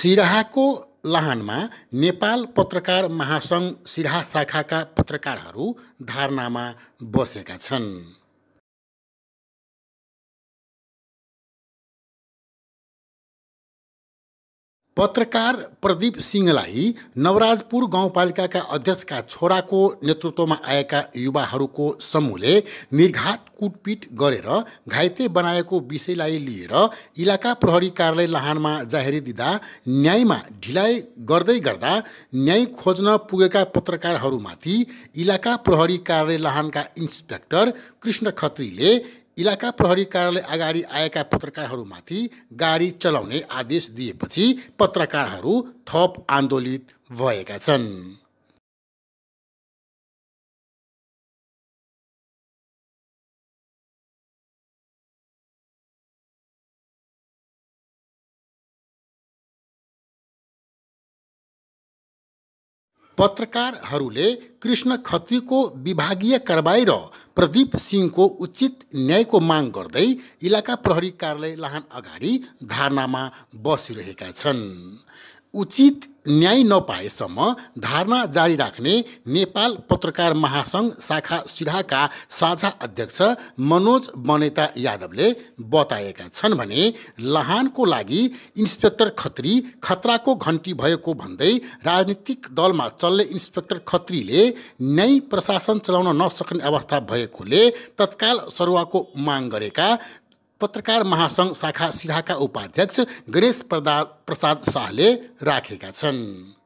सिराहाको लाहानमा नेपाल पत्रकार महासङ्घ सिराहा शाखाका पत्रकारहरू धारणामा बसेका छन् पत्रकार प्रदीप सिंहलाई नवराजपुर गाउँपालिकाका अध्यक्षका छोराको नेतृत्वमा आएका युवाहरूको समूहले निर्घात कुटपिट गरेर घाइते बनाएको विषयलाई लिएर इलाका प्रहरी कार्यालय लहानमा जाहेरी दिँदा न्यायमा ढिलाइ गर्दै गर्दा न्याय खोज्न पुगेका पत्रकारहरूमाथि इलाका प्रहरी कार्यालय लहानका इन्सपेक्टर कृष्ण खत्रीले इलाका प्रहरी कार्यालय अगाडि आएका पत्रकारहरूमाथि गाडी चलाउने आदेश दिएपछि पत्रकारहरू थप आन्दोलित भएका छन् पत्रकारहरूले कृष्ण खत्रीको विभागीय कारबाही र प्रदीप सिंहको उचित न्यायको माग गर्दै इलाका प्रहरी कार्यालय लाहान अगाडि धारणामा बसिरहेका छन् उचित न्याय नपाएसम्म धारणा जारी राख्ने नेपाल पत्रकार महासङ्घ शाखा सिराहाका साझा अध्यक्ष मनोज बनेता यादवले बताएका छन् भने लहानको लागि इन्सपेक्टर खत्री खतराको घन्टी भएको भन्दै राजनीतिक दलमा चल्ने इन्सपेक्टर खत्रीले न्याय प्रशासन चलाउन नसक्ने अवस्था भएकोले तत्काल सरुवाको माग गरेका पत्रकार महासङ्घ शाखा सिराहाका उपाध्यक्ष गणेश प्रदा प्रसाद शाहले राखेका छन्